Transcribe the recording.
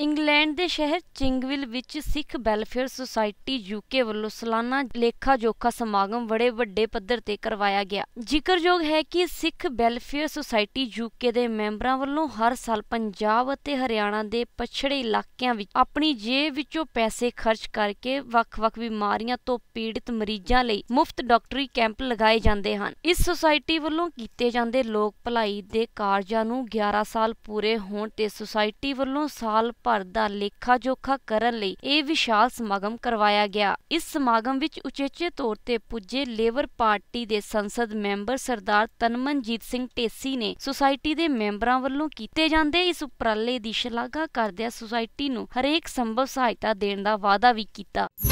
England ਦੇ ਸ਼ਹਿਰ ਚਿੰਗਵਿਲ ਵਿੱਚ ਸਿੱਖ ਵੈਲਫੇਅਰ ਸੁਸਾਇਟੀ ਯੂਕੇ ਵੱਲੋਂ ਸਾਲਾਨਾ ਲੇਖਾ ਜੋਖਾ ਸਮਾਗਮ ਬੜੇ ਵੱਡੇ ਪੱਧਰ ਤੇ ਕਰਵਾਇਆ ਗਿਆ ਜ਼ਿਕਰਯੋਗ ਹੈ ਕਿ ਸਿੱਖ ਵੈਲਫੇਅਰ ਸੁਸਾਇਟੀ ਯੂਕੇ ਦੇ ਮੈਂਬਰਾਂ ਵੱਲੋਂ ਹਰ ਸਾਲ ਪੰਜਾਬ ਅਤੇ ਹਰਿਆਣਾ ਦੇ ਪਛੜੇ ਇਲਾਕਿਆਂ ਵਿੱਚ ਆਪਣੀ ਜੇਬ ਵਿੱਚੋਂ ਪੈਸੇ ਖਰਚ ਕਰਕੇ ਵੱਖ-ਵੱਖ ਬਿਮਾਰੀਆਂ ਤੋਂ ਪੀੜਿਤ ਮਰੀਜ਼ਾਂ ਲਈ ਮੁਫਤ ਡਾਕਟਰੀ ਕੈਂਪ ਲਗਾਏ ਜਾਂਦੇ ਹਨ ਇਸ ਸੁਸਾਇਟੀ ਵੱਲੋਂ ਕੀਤੇ ਜਾਂਦੇ ਲੋਕ ਭਲਾਈ ਦੇ ਕਾਰਜਾਂ ਨੂੰ 11 ਸਾਲ ਪੂਰੇ ਹੋਣ ਤੇ ਸੁਸਾਇਟੀ ਵੱਲੋਂ ਸਾਲ ਭਰ ਦਾ ਲੇਖਾ ਜੋਖਾ ਕਰਨ ਲਈ ਇਹ ਵਿਸ਼ਾਲ ਸਮਾਗਮ ਕਰਵਾਇਆ ਗਿਆ ਇਸ ਸਮਾਗਮ ਵਿੱਚ ਉਚੇਚੇ ਤੌਰ ਤੇ ਪੁੱਜੇ ਲੇਬਰ ਪਾਰਟੀ ਦੇ ਸੰਸਦ ਮੈਂਬਰ ਸਰਦਾਰ ਤਨਮਨਜੀਤ ਸਿੰਘ ਟੇਸੀ ਨੇ ਸੁਸਾਇਟੀ ਦੇ ਮੈਂਬਰਾਂ ਵੱਲੋਂ ਕੀਤੇ ਜਾਂਦੇ ਇਸ ਉਪਰਾਲੇ ਦੀ ਸ਼ਲਾਘਾ ਕਰਦਿਆਂ ਸੁਸਾਇਟੀ ਨੂੰ ਹਰੇਕ ਸੰਭਵ ਸਹਾਇਤਾ ਦੇਣ ਦਾ ਵਾਅਦਾ ਵੀ ਕੀਤਾ